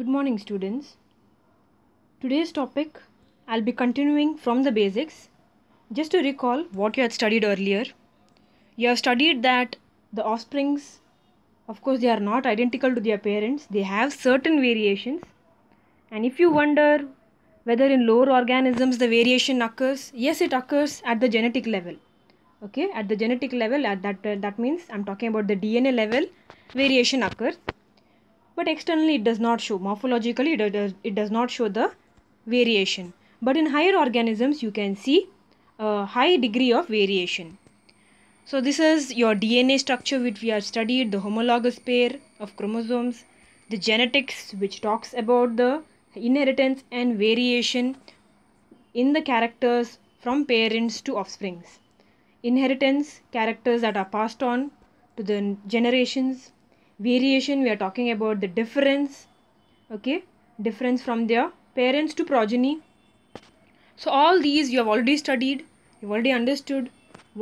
Good morning students. Today's topic I'll be continuing from the basics. Just to recall what you had studied earlier. You have studied that the offsprings of course they are not identical to their parents. They have certain variations. And if you wonder whether in lower organisms the variation occurs, yes it occurs at the genetic level. Okay, at the genetic level at that uh, that means I'm talking about the DNA level variation occurs but externally it does not show. Morphologically it does, it does not show the variation. But in higher organisms you can see a high degree of variation. So this is your DNA structure which we have studied, the homologous pair of chromosomes, the genetics which talks about the inheritance and variation in the characters from parents to offsprings. Inheritance, characters that are passed on to the generations, variation we are talking about the difference okay difference from their parents to progeny so all these you have already studied you've already understood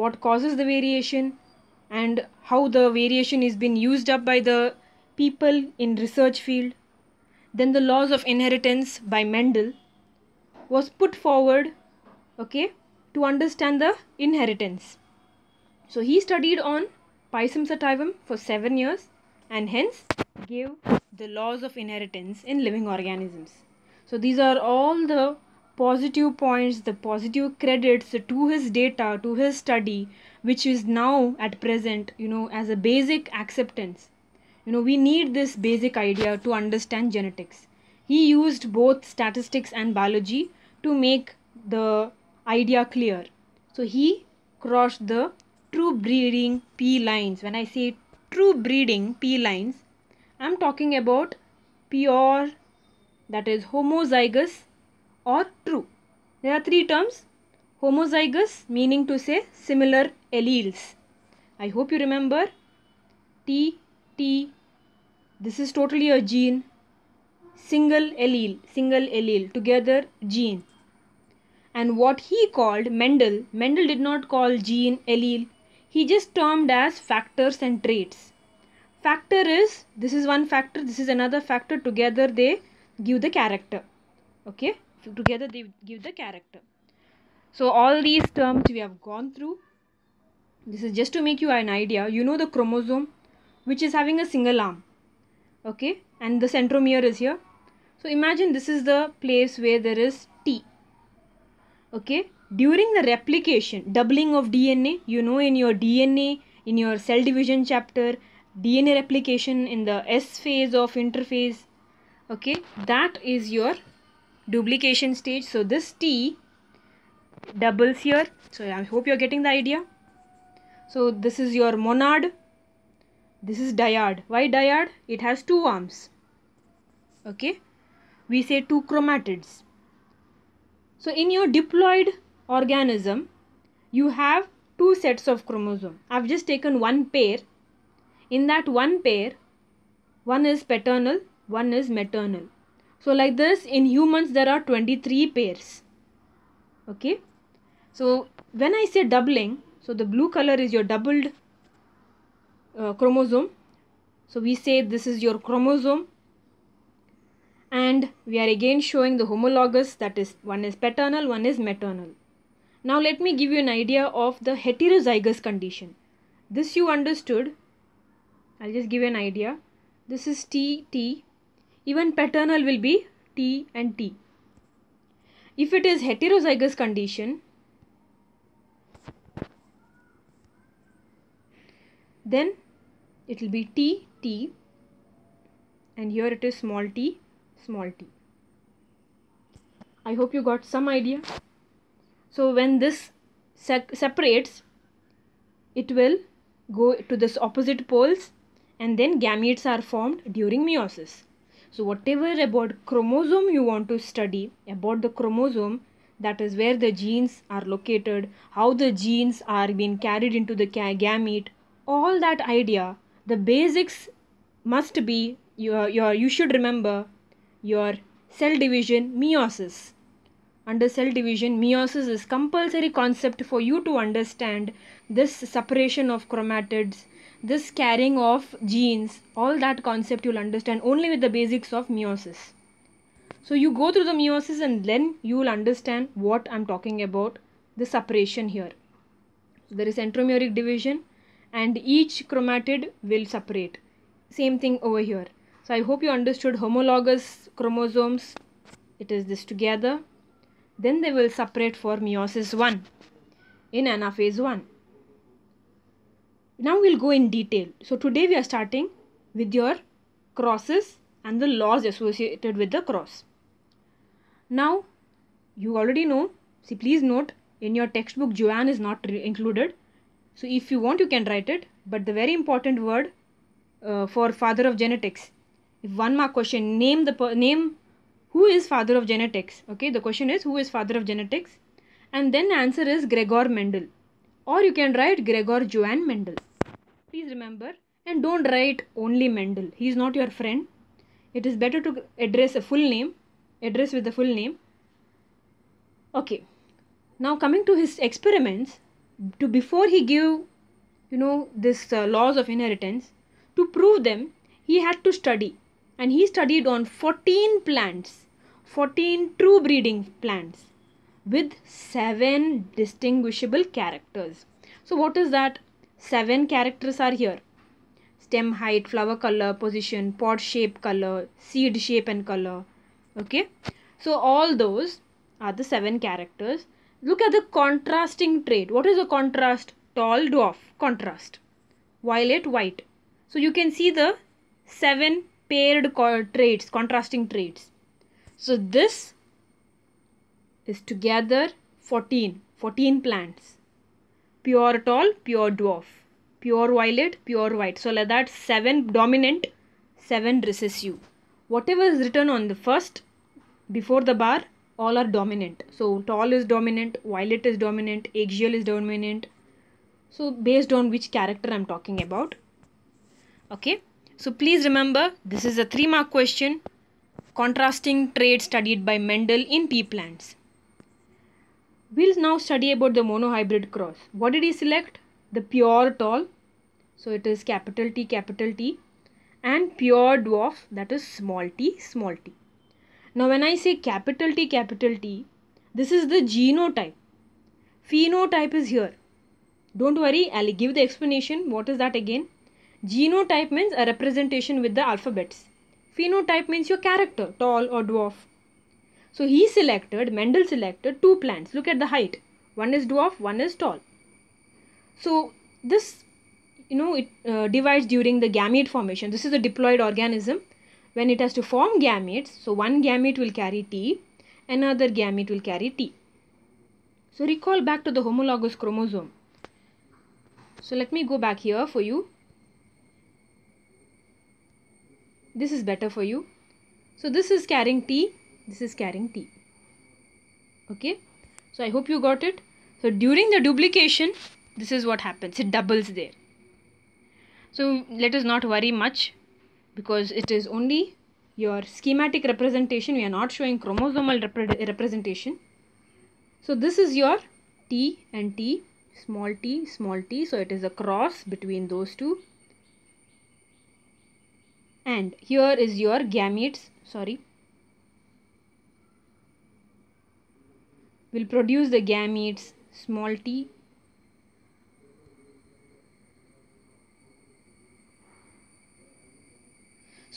what causes the variation and how the variation is being used up by the people in research field then the laws of inheritance by mendel was put forward okay to understand the inheritance so he studied on pisum sativum for 7 years and hence give the laws of inheritance in living organisms. So these are all the positive points, the positive credits to his data, to his study, which is now at present, you know, as a basic acceptance. You know, we need this basic idea to understand genetics. He used both statistics and biology to make the idea clear. So he crossed the true breeding P lines. When I say true breeding lines. I'm talking about pure, that is homozygous or true. There are three terms. Homozygous meaning to say similar alleles. I hope you remember T, T, this is totally a gene. Single allele, single allele, together gene. And what he called Mendel, Mendel did not call gene, allele he just termed as factors and traits. Factor is, this is one factor, this is another factor, together they give the character. Okay, together they give the character. So all these terms we have gone through. This is just to make you an idea. You know the chromosome which is having a single arm. Okay, and the centromere is here. So imagine this is the place where there is T. Okay, during the replication, doubling of DNA, you know in your DNA, in your cell division chapter, DNA replication in the S phase of interphase, okay, that is your duplication stage. So this T doubles here. So I hope you're getting the idea. So this is your monad. This is dyad. Why dyad? It has two arms. Okay. We say two chromatids. So in your diploid organism you have two sets of chromosome. I've just taken one pair. In that one pair, one is paternal, one is maternal. So like this in humans there are 23 pairs. Okay. So when I say doubling, so the blue color is your doubled uh, chromosome. So we say this is your chromosome and we are again showing the homologous that is one is paternal, one is maternal. Now let me give you an idea of the heterozygous condition. This you understood. I'll just give you an idea. This is T, T. Even paternal will be T and T. If it is heterozygous condition, then it will be T, T and here it is small t, small t. I hope you got some idea. So when this separates, it will go to this opposite poles and then gametes are formed during meiosis. So whatever about chromosome you want to study about the chromosome that is where the genes are located, how the genes are being carried into the gamete, all that idea, the basics must be your, your you should remember your cell division meiosis under cell division, meiosis is compulsory concept for you to understand this separation of chromatids, this carrying of genes, all that concept you'll understand only with the basics of meiosis. So you go through the meiosis and then you will understand what I'm talking about, the separation here. So there is centromeric division and each chromatid will separate. Same thing over here. So I hope you understood homologous chromosomes. It is this together then they will separate for meiosis 1 in anaphase 1. Now we'll go in detail. So today we are starting with your crosses and the laws associated with the cross. Now you already know, see please note in your textbook Joanne is not included. So if you want you can write it but the very important word uh, for father of genetics. If one mark question name the name who is father of genetics okay the question is who is father of genetics and then answer is gregor mendel or you can write gregor johann mendel please remember and don't write only mendel he is not your friend it is better to address a full name address with the full name okay now coming to his experiments to before he gave, you know this uh, laws of inheritance to prove them he had to study and he studied on 14 plants 14 true breeding plants with 7 distinguishable characters so what is that 7 characters are here stem height flower color position pod shape color seed shape and color okay so all those are the 7 characters look at the contrasting trait what is the contrast tall dwarf contrast violet white so you can see the 7 paired co traits, contrasting traits. So this is together 14, 14 plants. Pure tall, pure dwarf, pure violet, pure white. So like that 7 dominant, 7 recessive. Whatever is written on the first, before the bar, all are dominant. So tall is dominant, violet is dominant, axial is dominant. So based on which character I'm talking about. Okay. So please remember this is a 3 mark question contrasting traits studied by Mendel in pea plants. We'll now study about the monohybrid cross. What did he select? The pure tall. So it is capital T capital T and pure dwarf that is small t small t. Now when I say capital T capital T this is the genotype. Phenotype is here. Don't worry I'll give the explanation. What is that again? Genotype means a representation with the alphabets. Phenotype means your character, tall or dwarf. So he selected, Mendel selected two plants. Look at the height. One is dwarf, one is tall. So this, you know, it uh, divides during the gamete formation. This is a diploid organism. When it has to form gametes, so one gamete will carry T, another gamete will carry T. So recall back to the homologous chromosome. So let me go back here for you. this is better for you so this is carrying t this is carrying t okay so i hope you got it so during the duplication this is what happens it doubles there so let us not worry much because it is only your schematic representation we are not showing chromosomal representation so this is your t and t small t small t so it is a cross between those two and here is your gametes sorry will produce the gametes small t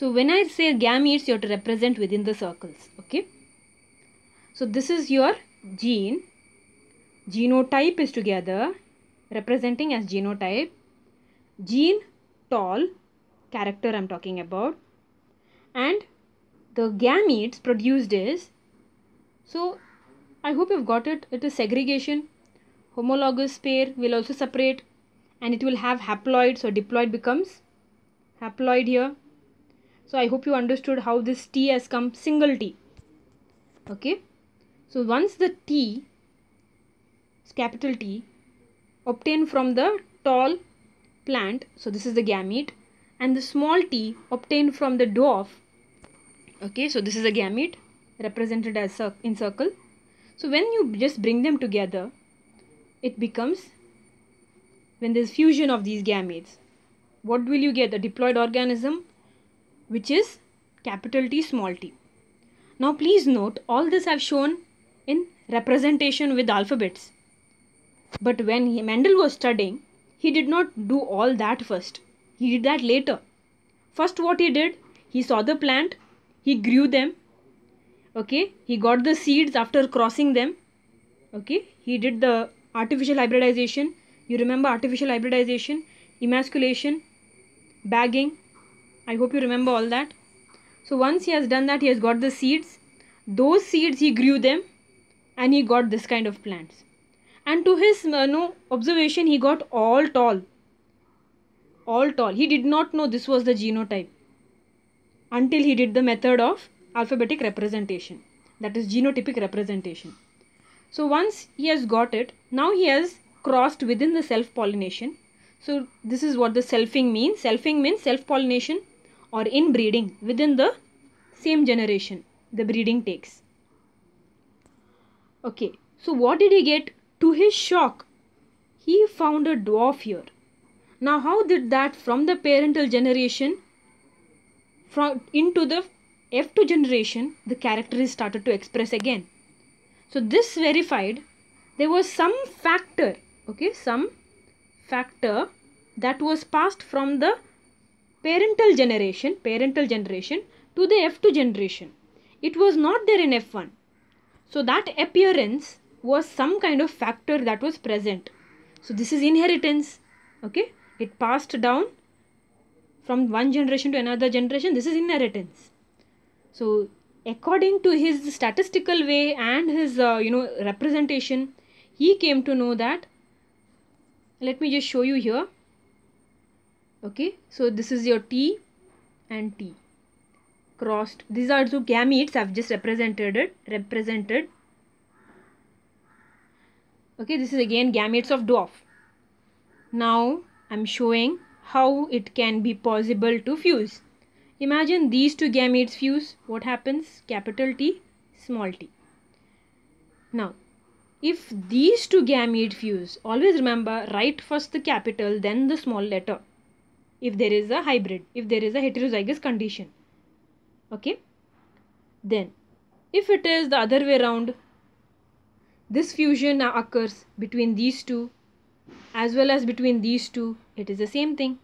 So when I say gametes, you have to represent within the circles. Okay. So this is your gene. Genotype is together, representing as genotype. Gene tall character I'm talking about and the gametes produced is so I hope you've got it it is segregation homologous pair will also separate and it will have haploid so diploid becomes haploid here so I hope you understood how this T has come single T okay so once the T capital T obtained from the tall plant so this is the gamete and the small t obtained from the dwarf okay so this is a gamete represented as in circle so when you just bring them together it becomes when there's fusion of these gametes what will you get a diploid organism which is capital T small t now please note all this I've shown in representation with alphabets but when Mendel was studying he did not do all that first he did that later. First, what he did, he saw the plant, he grew them. Okay, he got the seeds after crossing them. Okay, he did the artificial hybridization. You remember artificial hybridization, emasculation, bagging. I hope you remember all that. So once he has done that, he has got the seeds. Those seeds he grew them and he got this kind of plants. And to his uh, no observation, he got all tall all tall. He did not know this was the genotype until he did the method of alphabetic representation, that is genotypic representation. So once he has got it, now he has crossed within the self-pollination. So this is what the selfing means. Selfing means self-pollination or inbreeding within the same generation the breeding takes. Okay, so what did he get? To his shock, he found a dwarf here. Now how did that from the parental generation from into the F2 generation the character is started to express again. So this verified there was some factor okay some factor that was passed from the parental generation parental generation to the F2 generation. It was not there in F1. So that appearance was some kind of factor that was present. So this is inheritance okay it passed down from one generation to another generation this is inheritance so according to his statistical way and his uh, you know representation he came to know that let me just show you here okay so this is your t and t crossed these are two gametes i've just represented it represented okay this is again gametes of dwarf now I'm showing how it can be possible to fuse. Imagine these two gametes fuse. What happens? Capital T, small t. Now, if these two gamete fuse, always remember write first the capital then the small letter. If there is a hybrid, if there is a heterozygous condition. Okay. Then, if it is the other way around, this fusion occurs between these two as well as between these two it is the same thing.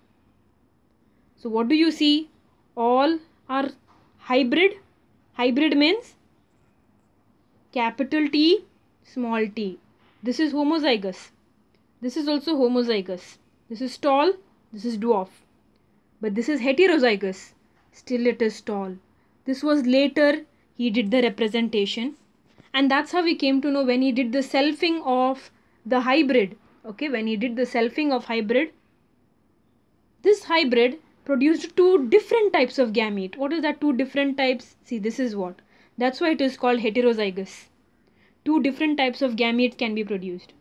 So what do you see? All are hybrid. Hybrid means capital T small t. This is homozygous. This is also homozygous. This is tall. This is dwarf. But this is heterozygous. Still it is tall. This was later he did the representation. And that's how we came to know when he did the selfing of the hybrid okay when he did the selfing of hybrid this hybrid produced two different types of gamete what is that two different types see this is what that's why it is called heterozygous two different types of gamete can be produced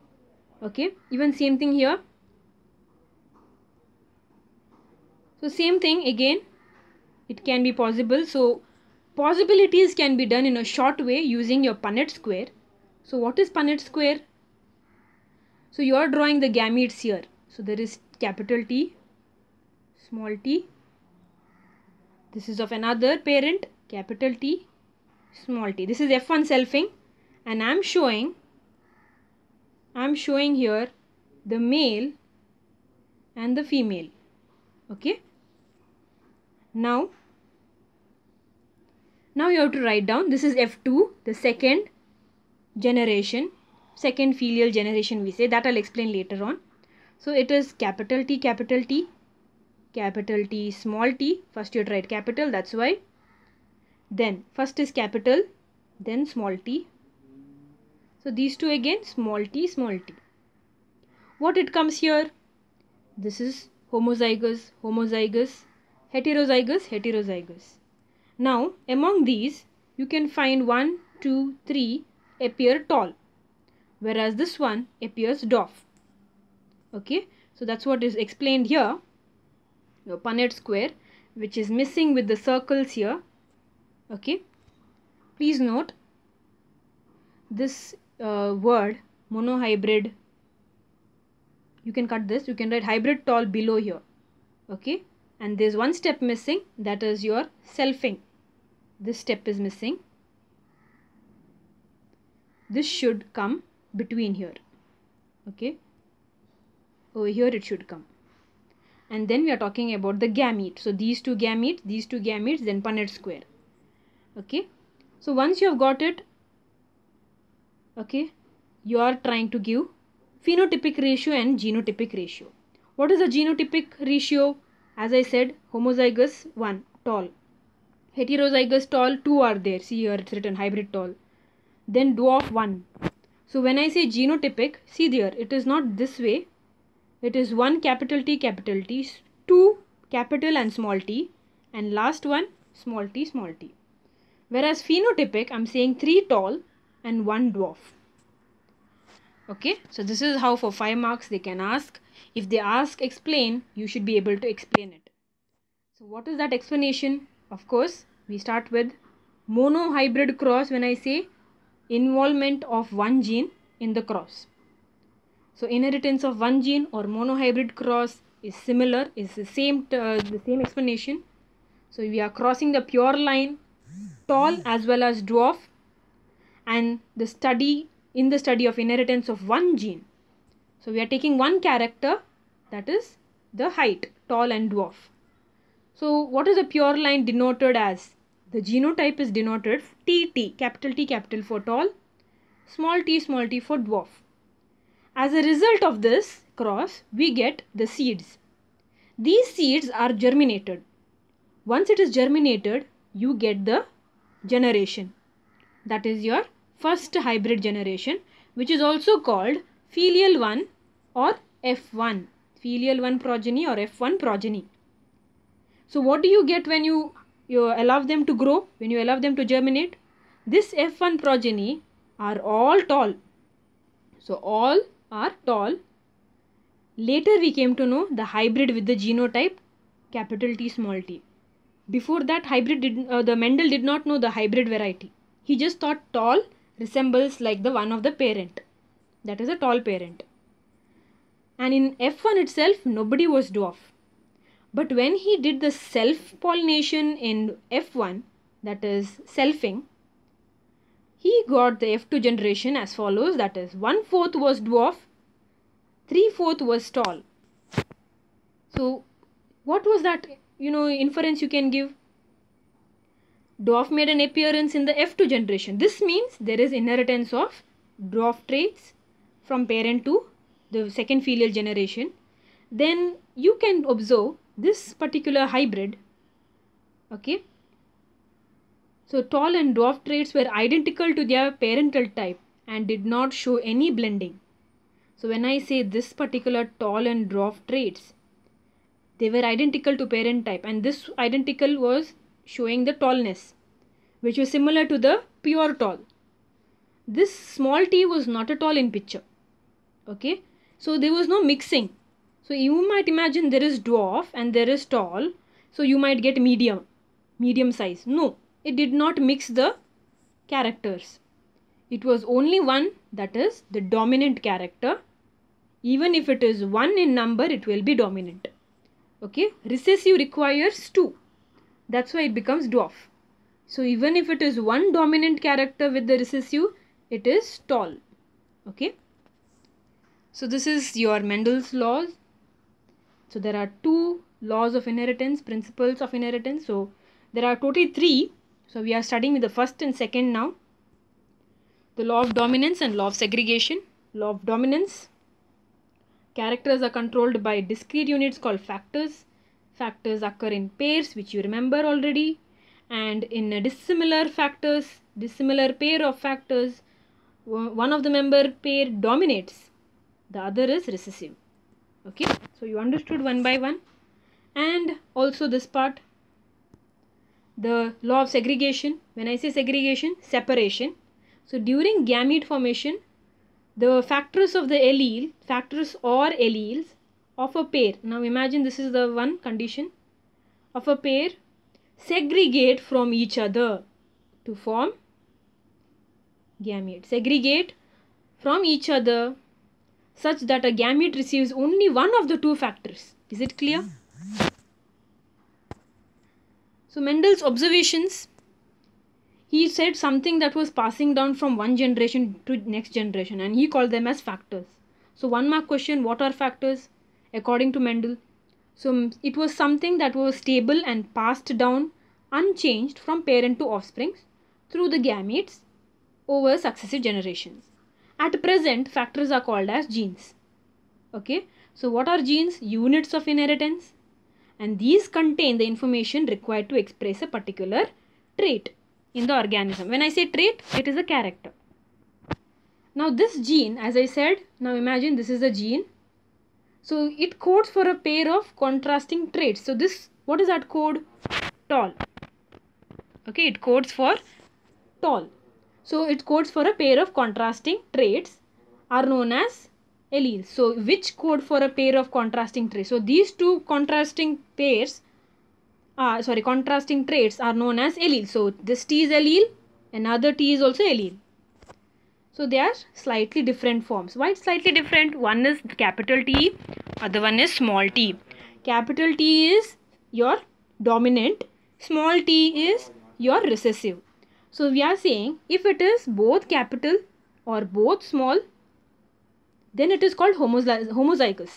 okay even same thing here so same thing again it can be possible so possibilities can be done in a short way using your Punnett square so what is Punnett square so you are drawing the gametes here. So there is capital T, small t. This is of another parent, capital T, small t. This is F1 selfing and I'm showing, I'm showing here the male and the female. Okay. Now, now you have to write down this is F2, the second generation second filial generation we say that I'll explain later on. So it is capital T capital T capital T small t first write capital that's why then first is capital then small t so these two again small t small t what it comes here this is homozygous homozygous heterozygous heterozygous now among these you can find one two three appear tall whereas this one appears doff. Okay, so that's what is explained here. Your Punnett square, which is missing with the circles here. Okay, please note this uh, word monohybrid. You can cut this. You can write hybrid tall below here. Okay, and there's one step missing. That is your selfing. This step is missing. This should come between here okay over here it should come and then we are talking about the gamete so these two gametes these two gametes then punnett square okay so once you have got it okay you are trying to give phenotypic ratio and genotypic ratio what is the genotypic ratio as i said homozygous 1 tall heterozygous tall 2 are there see here it's written hybrid tall then dwarf 1 so when I say genotypic, see there, it is not this way. It is one capital T capital T, two capital and small t, and last one small t small t. Whereas phenotypic, I'm saying three tall and one dwarf. Okay, so this is how for five marks they can ask. If they ask explain, you should be able to explain it. So what is that explanation? Of course, we start with monohybrid cross when I say involvement of one gene in the cross. So inheritance of one gene or monohybrid cross is similar, is the same, uh, the same explanation. So we are crossing the pure line, tall as well as dwarf and the study, in the study of inheritance of one gene. So we are taking one character that is the height, tall and dwarf. So what is the pure line denoted as? The genotype is denoted TT, capital T capital for tall, small t small t for dwarf. As a result of this cross, we get the seeds. These seeds are germinated. Once it is germinated, you get the generation. That is your first hybrid generation, which is also called filial 1 or F1. Filial 1 progeny or F1 progeny. So what do you get when you you allow them to grow, when you allow them to germinate, this F1 progeny are all tall. So all are tall. Later we came to know the hybrid with the genotype capital T small t. Before that hybrid did, uh, the Mendel did not know the hybrid variety. He just thought tall resembles like the one of the parent. That is a tall parent. And in F1 itself nobody was dwarf. But when he did the self-pollination in F1, that is selfing, he got the F2 generation as follows, that is one-fourth was dwarf, three-fourth was tall. So what was that, you know, inference you can give? Dwarf made an appearance in the F2 generation. This means there is inheritance of dwarf traits from parent to the second filial generation. Then you can observe this particular hybrid okay so tall and dwarf traits were identical to their parental type and did not show any blending so when i say this particular tall and dwarf traits they were identical to parent type and this identical was showing the tallness which was similar to the pure tall this small t was not at all in picture okay so there was no mixing so you might imagine there is dwarf and there is tall. So you might get medium, medium size. No, it did not mix the characters. It was only one that is the dominant character. Even if it is 1 in number, it will be dominant. Okay, recessive requires 2. That's why it becomes dwarf. So even if it is one dominant character with the recessive, it is tall. Okay. So this is your Mendel's laws. So there are two laws of inheritance, principles of inheritance. So there are totally three. So we are starting with the first and second now. The law of dominance and law of segregation. Law of dominance. Characters are controlled by discrete units called factors. Factors occur in pairs, which you remember already. And in a dissimilar factors, dissimilar pair of factors, one of the member pair dominates, the other is recessive okay so you understood one by one and also this part the law of segregation when i say segregation separation so during gamete formation the factors of the allele factors or alleles of a pair now imagine this is the one condition of a pair segregate from each other to form gamete segregate from each other such that a gamete receives only one of the two factors. Is it clear? So Mendel's observations, he said something that was passing down from one generation to next generation and he called them as factors. So one mark question, what are factors according to Mendel? So it was something that was stable and passed down unchanged from parent to offspring through the gametes over successive generations. At present, factors are called as genes. Okay, so what are genes? Units of inheritance. And these contain the information required to express a particular trait in the organism. When I say trait, it is a character. Now this gene, as I said, now imagine this is a gene. So it codes for a pair of contrasting traits. So this, what is that code? Tall. Okay, it codes for tall. So it codes for a pair of contrasting traits are known as alleles. So which code for a pair of contrasting traits? So these two contrasting pairs uh, sorry contrasting traits are known as alleles. So this T is allele another T is also allele. So they are slightly different forms. Why slightly different? One is capital T other one is small t. Capital T is your dominant small t is your recessive. So we are saying if it is both capital or both small, then it is called homozygous.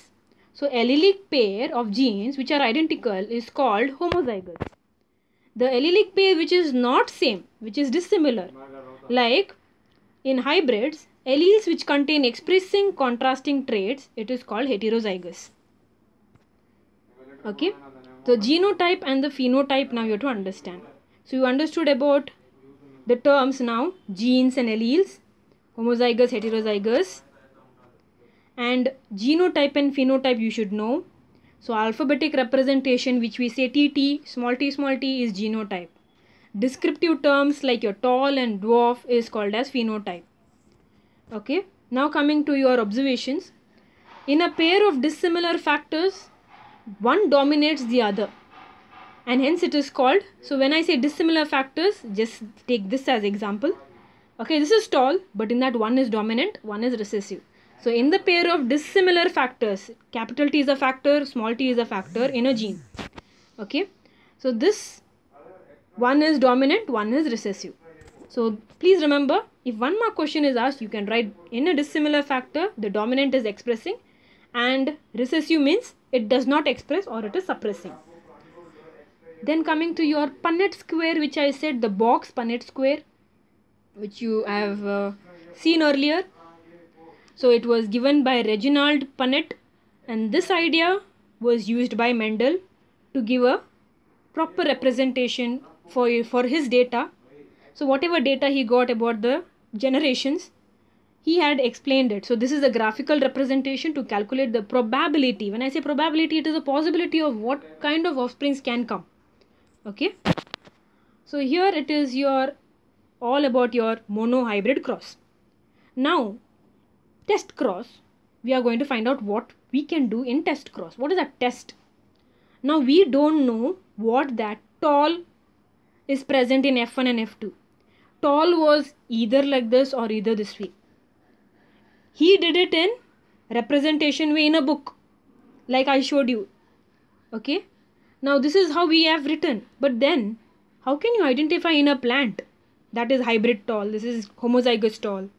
So allelic pair of genes which are identical is called homozygous. The allelic pair which is not same, which is dissimilar, like in hybrids, alleles which contain expressing contrasting traits, it is called heterozygous. Okay, the genotype and the phenotype now you have to understand. So you understood about the terms now genes and alleles, homozygous, heterozygous and genotype and phenotype you should know. So alphabetic representation which we say TT, small t small t is genotype. Descriptive terms like your tall and dwarf is called as phenotype. Okay. Now coming to your observations. In a pair of dissimilar factors, one dominates the other and hence it is called so when i say dissimilar factors just take this as example okay this is tall but in that one is dominant one is recessive so in the pair of dissimilar factors capital t is a factor small t is a factor in a gene okay so this one is dominant one is recessive so please remember if one mark question is asked you can write in a dissimilar factor the dominant is expressing and recessive means it does not express or it is suppressing then coming to your Punnett square which I said the box Punnett square which you have uh, seen earlier so it was given by Reginald Punnett and this idea was used by Mendel to give a proper representation for, for his data so whatever data he got about the generations he had explained it. So this is a graphical representation to calculate the probability. When I say probability, it is a possibility of what kind of offsprings can come okay so here it is your all about your monohybrid cross now test cross we are going to find out what we can do in test cross what is a test now we don't know what that tall is present in f1 and f2 tall was either like this or either this way he did it in representation way in a book like i showed you okay now this is how we have written. But then how can you identify in a plant? That is hybrid tall. This is homozygous tall.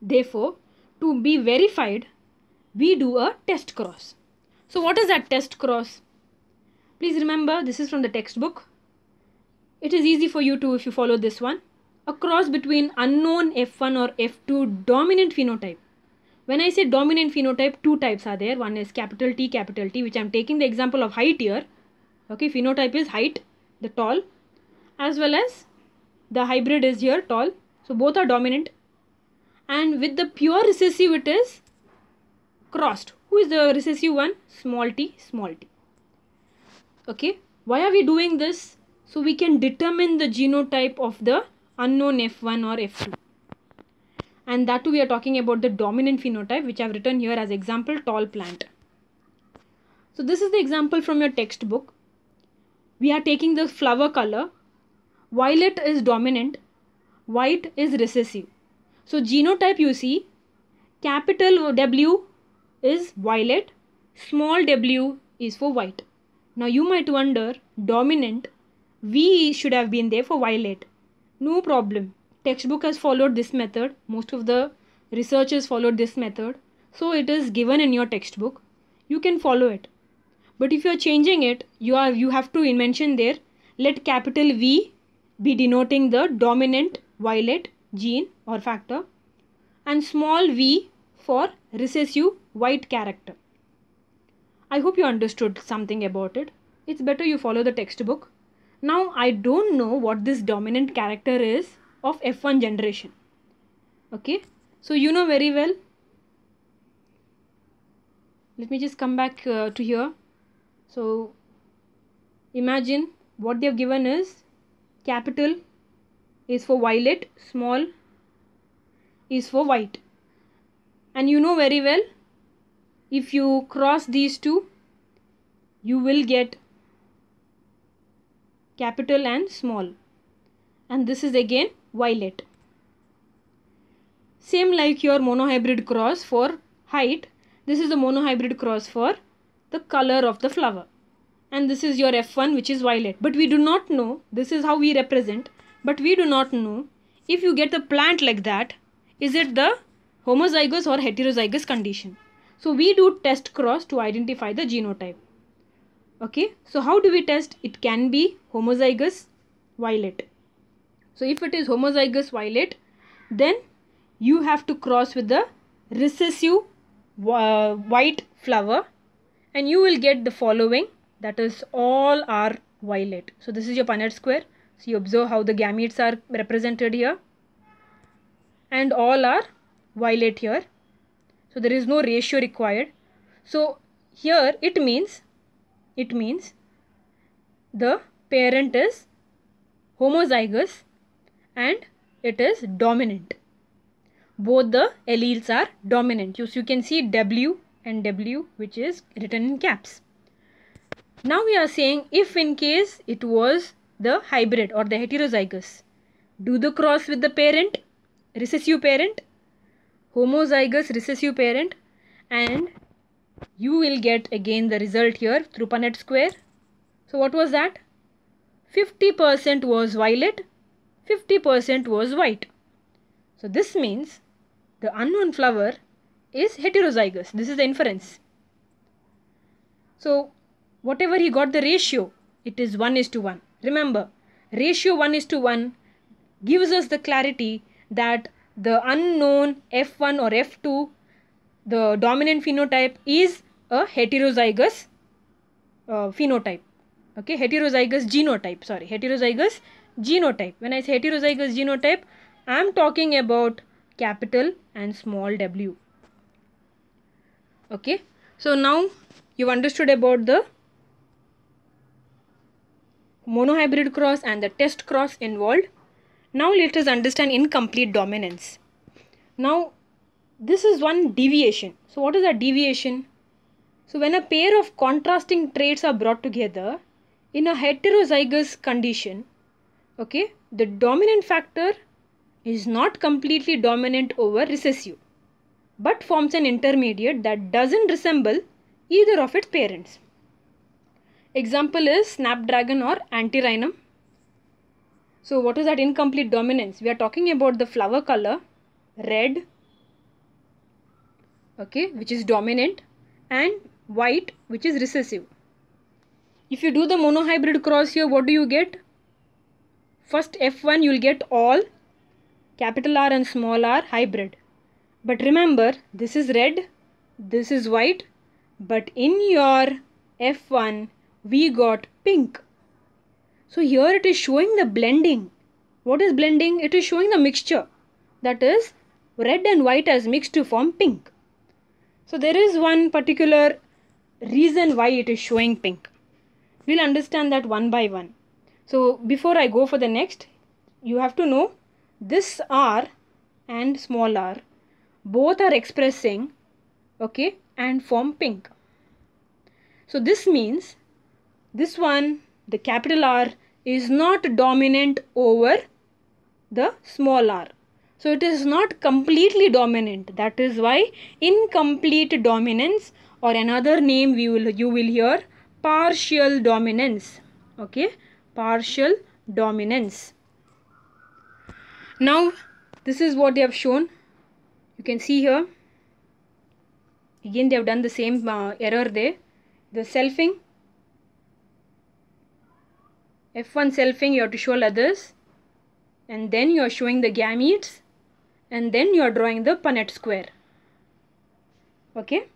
Therefore, to be verified, we do a test cross. So what is that test cross? Please remember this is from the textbook. It is easy for you to if you follow this one. A cross between unknown F1 or F2 dominant phenotype when I say dominant phenotype, two types are there. One is capital T, capital T, which I'm taking the example of height here. Okay, phenotype is height, the tall, as well as the hybrid is here, tall. So both are dominant. And with the pure recessive, it is crossed. Who is the recessive one? Small t, small t. Okay, why are we doing this? So we can determine the genotype of the unknown F1 or F2 and that too we are talking about the dominant phenotype which I have written here as example tall plant. So this is the example from your textbook. We are taking the flower color. Violet is dominant, white is recessive. So genotype you see, capital W is violet, small w is for white. Now you might wonder, dominant, V should have been there for violet. No problem textbook has followed this method most of the researchers followed this method so it is given in your textbook you can follow it but if you are changing it you are you have to mention there let capital v be denoting the dominant violet gene or factor and small v for recessive white character i hope you understood something about it it's better you follow the textbook now i don't know what this dominant character is of F1 generation. Okay. So you know very well. Let me just come back uh, to here. So imagine what they have given is capital is for violet, small is for white. And you know very well if you cross these two you will get capital and small and this is again violet. Same like your monohybrid cross for height, this is the monohybrid cross for the color of the flower. And this is your F1 which is violet. But we do not know, this is how we represent, but we do not know if you get the plant like that, is it the homozygous or heterozygous condition? So we do test cross to identify the genotype. Okay, so how do we test? It can be homozygous violet. So if it is homozygous violet, then you have to cross with the recessive uh, white flower and you will get the following that is all are violet. So this is your Punnett square. So you observe how the gametes are represented here and all are violet here. So there is no ratio required. So here it means, it means the parent is homozygous and it is dominant. Both the alleles are dominant. So you can see W and W which is written in caps. Now we are saying if in case it was the hybrid or the heterozygous, do the cross with the parent, recessive parent, homozygous recessive parent and you will get again the result here through Punnett square. So what was that? 50% was violet 50% was white. So this means the unknown flower is heterozygous. This is the inference. So whatever he got the ratio, it is 1 is to 1. Remember, ratio 1 is to 1 gives us the clarity that the unknown F1 or F2, the dominant phenotype is a heterozygous uh, phenotype. Okay, heterozygous genotype, sorry, heterozygous genotype. When I say heterozygous genotype, I am talking about capital and small w. Okay. So now you understood about the monohybrid cross and the test cross involved. Now let us understand incomplete dominance. Now this is one deviation. So what is a deviation? So when a pair of contrasting traits are brought together in a heterozygous condition, okay the dominant factor is not completely dominant over recessive but forms an intermediate that doesn't resemble either of its parents example is snapdragon or antirrhinum so what is that incomplete dominance we are talking about the flower color red okay which is dominant and white which is recessive if you do the monohybrid cross here what do you get First F1 you will get all capital R and small r hybrid. But remember this is red, this is white but in your F1 we got pink. So here it is showing the blending. What is blending? It is showing the mixture that is red and white as mixed to form pink. So there is one particular reason why it is showing pink. We'll understand that one by one. So before I go for the next, you have to know this r and small r both are expressing okay and form pink. So this means this one the capital R is not dominant over the small r. So it is not completely dominant. That is why incomplete dominance or another name we will you will hear partial dominance. Okay partial dominance. Now this is what they have shown. You can see here. Again they have done the same uh, error there. The selfing. F1 selfing you have to show others. And then you are showing the gametes. And then you are drawing the Punnett square. Okay.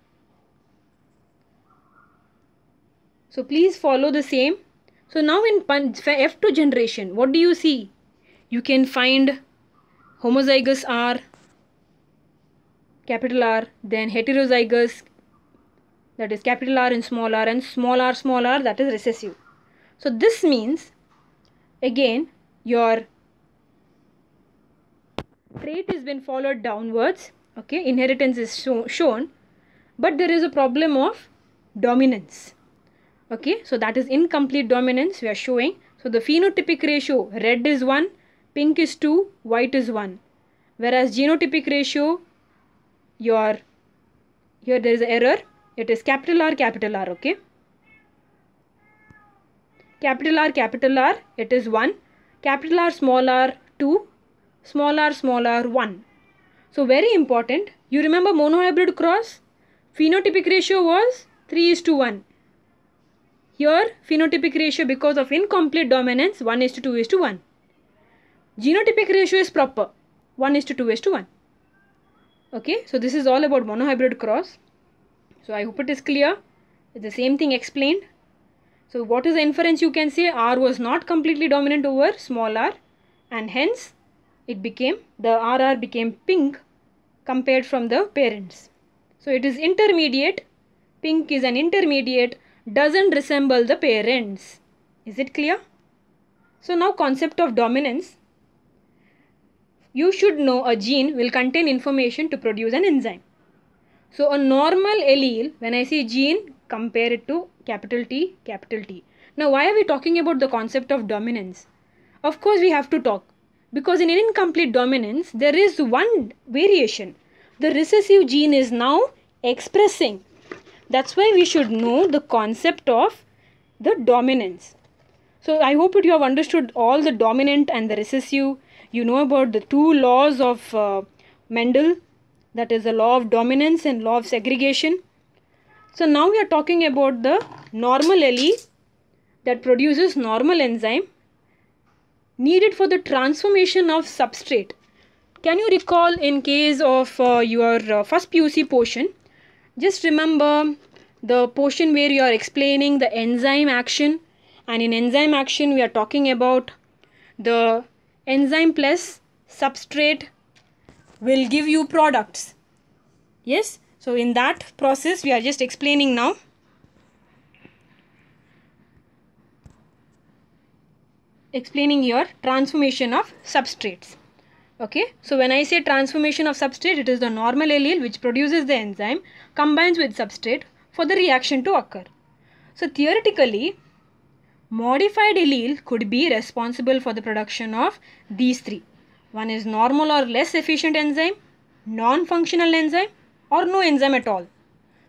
So please follow the same so now in F2 generation, what do you see? You can find homozygous R, capital R, then heterozygous, that is capital R and small r, and small r, small r, that is recessive. So this means, again, your trait has been followed downwards, okay, inheritance is shown, but there is a problem of dominance okay so that is incomplete dominance we are showing so the phenotypic ratio red is 1 pink is 2 white is 1 whereas genotypic ratio your here there is an error it is capital R capital R okay capital R capital R it is 1 capital R small r 2 small r small r 1 so very important you remember monohybrid cross phenotypic ratio was 3 is to 1 here phenotypic ratio because of incomplete dominance 1 is to 2 is to 1. Genotypic ratio is proper 1 is to 2 is to 1. Okay, so this is all about monohybrid cross. So I hope it is clear. It's the same thing explained. So what is the inference you can say R was not completely dominant over small r and hence it became the RR became pink compared from the parents. So it is intermediate. Pink is an intermediate doesn't resemble the parents. Is it clear? So now concept of dominance. You should know a gene will contain information to produce an enzyme. So a normal allele, when I say gene, compare it to capital T, capital T. Now why are we talking about the concept of dominance? Of course we have to talk because in incomplete dominance there is one variation. The recessive gene is now expressing that's why we should know the concept of the dominance. So I hope that you have understood all the dominant and the recessive. You know about the two laws of uh, Mendel, that is the law of dominance and law of segregation. So now we are talking about the normal allele that produces normal enzyme needed for the transformation of substrate. Can you recall in case of uh, your uh, first PUC portion, just remember the portion where you are explaining the enzyme action and in enzyme action we are talking about the enzyme plus substrate will give you products yes so in that process we are just explaining now explaining your transformation of substrates Okay, so when I say transformation of substrate, it is the normal allele which produces the enzyme combines with substrate for the reaction to occur. So theoretically, modified allele could be responsible for the production of these three. One is normal or less efficient enzyme, non-functional enzyme or no enzyme at all.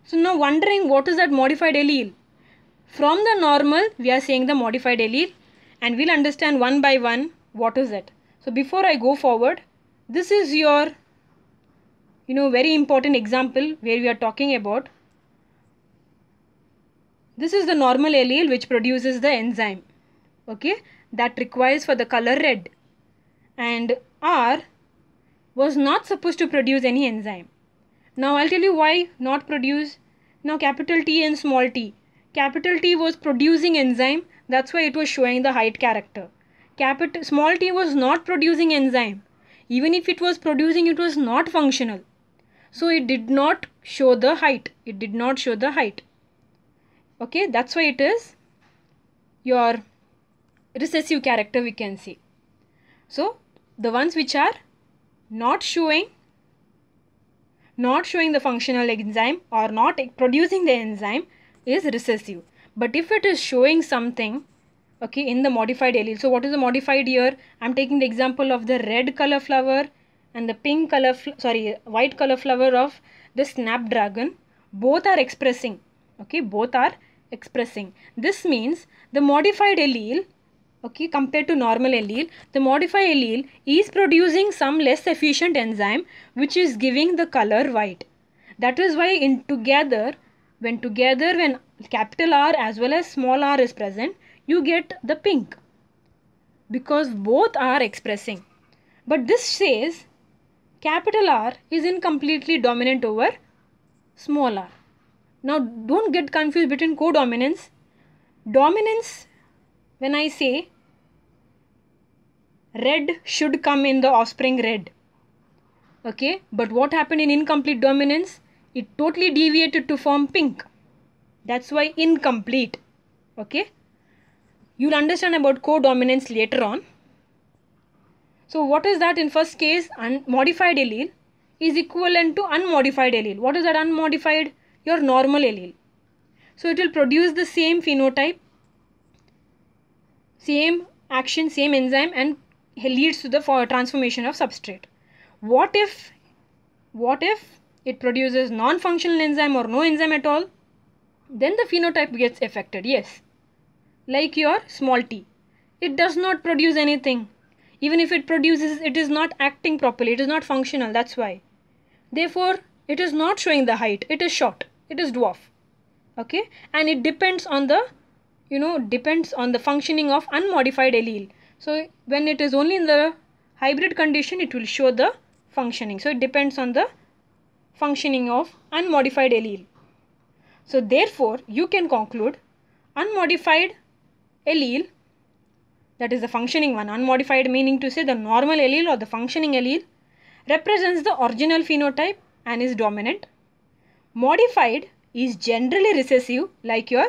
So now wondering what is that modified allele? From the normal, we are saying the modified allele and we'll understand one by one what is it. So before I go forward, this is your, you know, very important example where we are talking about. This is the normal allele which produces the enzyme, okay, that requires for the color red. And R was not supposed to produce any enzyme. Now I'll tell you why not produce. Now capital T and small t. Capital T was producing enzyme. That's why it was showing the height character capital small t was not producing enzyme even if it was producing it was not functional so it did not show the height it did not show the height okay that's why it is your recessive character we can see so the ones which are not showing not showing the functional enzyme or not producing the enzyme is recessive but if it is showing something okay in the modified allele so what is the modified here i'm taking the example of the red color flower and the pink color sorry white color flower of the snapdragon both are expressing okay both are expressing this means the modified allele okay compared to normal allele the modified allele is producing some less efficient enzyme which is giving the color white that is why in together when together when capital r as well as small r is present you get the pink because both are expressing. But this says capital R is incompletely dominant over small r. Now don't get confused between codominance. Dominance when I say red should come in the offspring red. Okay, but what happened in incomplete dominance? It totally deviated to form pink. That's why incomplete. Okay, You'll understand about codominance later on. So what is that in first case unmodified allele is equivalent to unmodified allele. What is that unmodified? Your normal allele. So it will produce the same phenotype, same action, same enzyme and leads to the transformation of substrate. What if, what if it produces non-functional enzyme or no enzyme at all? Then the phenotype gets affected, yes like your small t. It does not produce anything. Even if it produces, it is not acting properly. It is not functional. That's why. Therefore, it is not showing the height. It is short. It is dwarf. Okay. And it depends on the, you know, depends on the functioning of unmodified allele. So, when it is only in the hybrid condition, it will show the functioning. So, it depends on the functioning of unmodified allele. So, therefore, you can conclude unmodified allele that is the functioning one unmodified meaning to say the normal allele or the functioning allele represents the original phenotype and is dominant modified is generally recessive like your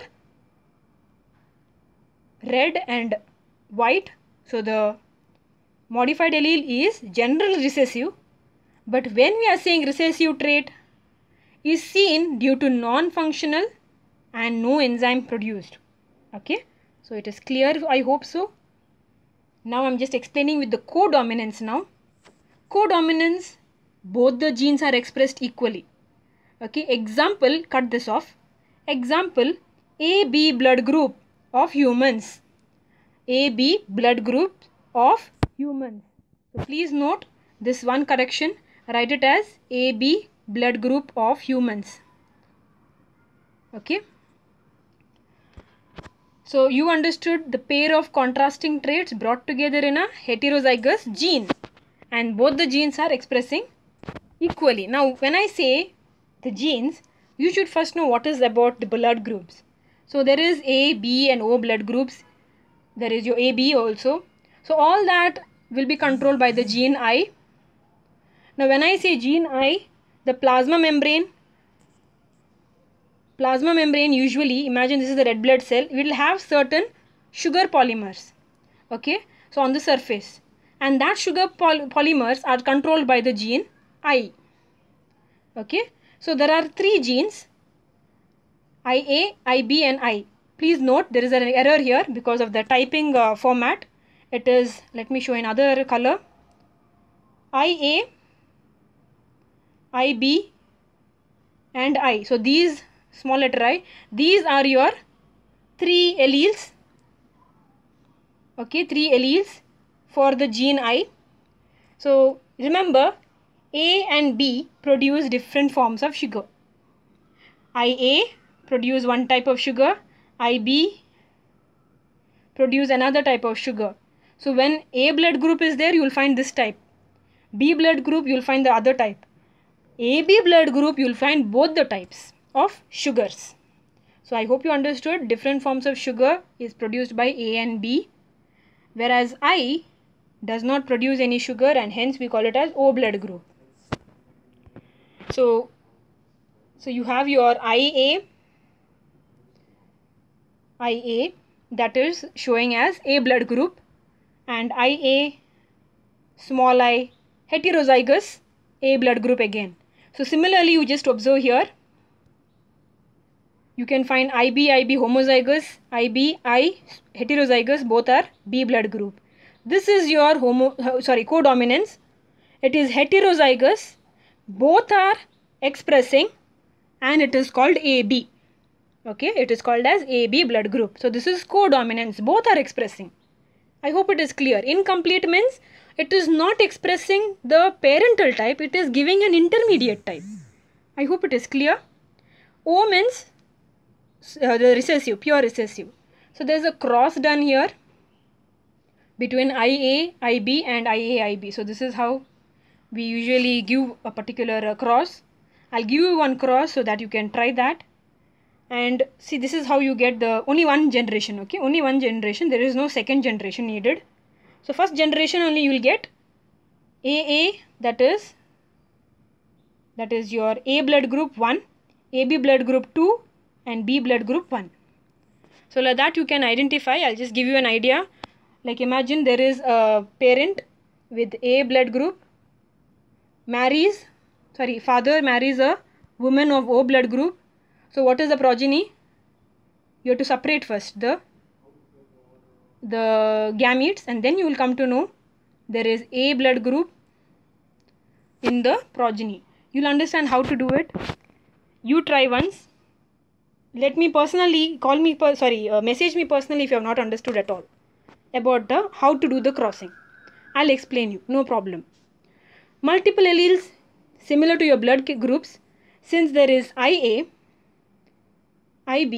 red and white so the modified allele is generally recessive but when we are saying recessive trait is seen due to non-functional and no enzyme produced okay so it is clear, I hope so. Now I'm just explaining with the codominance now. Codominance, both the genes are expressed equally. Okay, example, cut this off. Example, AB blood group of humans. AB blood group of humans. So please note this one correction, write it as AB blood group of humans. Okay. So you understood the pair of contrasting traits brought together in a heterozygous gene and both the genes are expressing equally. Now when I say the genes, you should first know what is about the blood groups. So there is A, B and O blood groups. There is your AB also. So all that will be controlled by the gene I. Now when I say gene I, the plasma membrane plasma membrane usually, imagine this is the red blood cell, will have certain sugar polymers. Okay, so on the surface. And that sugar polymers are controlled by the gene I. Okay, so there are three genes IA, IB and I. Please note there is an error here because of the typing uh, format. It is, let me show another color. IA, IB and I. So these small letter i these are your three alleles okay three alleles for the gene i so remember a and b produce different forms of sugar ia produce one type of sugar ib produce another type of sugar so when a blood group is there you will find this type b blood group you will find the other type ab blood group you will find both the types of sugars. So I hope you understood different forms of sugar is produced by A and B whereas I does not produce any sugar and hence we call it as O blood group. So, so you have your IA, IA that is showing as A blood group and IA small i heterozygous A blood group again. So similarly you just observe here you can find IB, IB homozygous, IB, I heterozygous, both are B blood group. This is your homo, uh, sorry, codominance. It is heterozygous, both are expressing and it is called AB. Okay, it is called as AB blood group. So this is codominance, both are expressing. I hope it is clear. Incomplete means it is not expressing the parental type, it is giving an intermediate type. I hope it is clear. O means uh, the recessive, pure recessive. So there's a cross done here between IA, IB and IA, IB. So this is how we usually give a particular uh, cross. I'll give you one cross so that you can try that. And see this is how you get the only one generation, okay, only one generation. There is no second generation needed. So first generation only you will get AA that is that is your A blood group 1, AB blood group 2 and B blood group 1. So like that you can identify, I'll just give you an idea. Like imagine there is a parent with A blood group marries, sorry, father marries a woman of O blood group. So what is the progeny? You have to separate first the the gametes and then you will come to know there is A blood group in the progeny. You'll understand how to do it. You try once let me personally call me per, sorry uh, message me personally if you have not understood at all about the how to do the crossing i'll explain you no problem multiple alleles similar to your blood groups since there is ia ib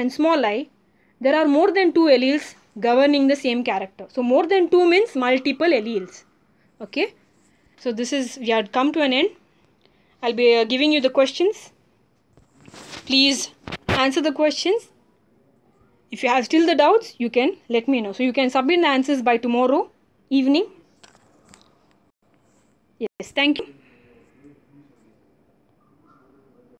and small i there are more than two alleles governing the same character so more than two means multiple alleles okay so this is we had come to an end i'll be uh, giving you the questions please answer the questions if you have still the doubts you can let me know so you can submit the answers by tomorrow evening yes thank you